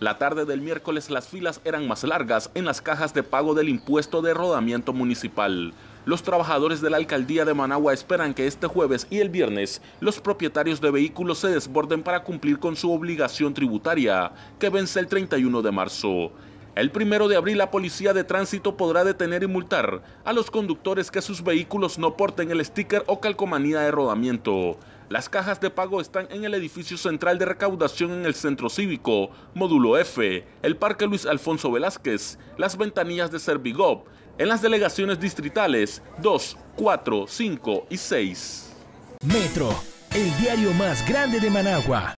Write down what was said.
La tarde del miércoles las filas eran más largas en las cajas de pago del impuesto de rodamiento municipal. Los trabajadores de la alcaldía de Managua esperan que este jueves y el viernes los propietarios de vehículos se desborden para cumplir con su obligación tributaria, que vence el 31 de marzo. El primero de abril la policía de tránsito podrá detener y multar a los conductores que sus vehículos no porten el sticker o calcomanía de rodamiento. Las cajas de pago están en el edificio central de recaudación en el Centro Cívico, Módulo F, el Parque Luis Alfonso Velázquez, las ventanillas de Servigov, en las delegaciones distritales 2, 4, 5 y 6. Metro, el diario más grande de Managua.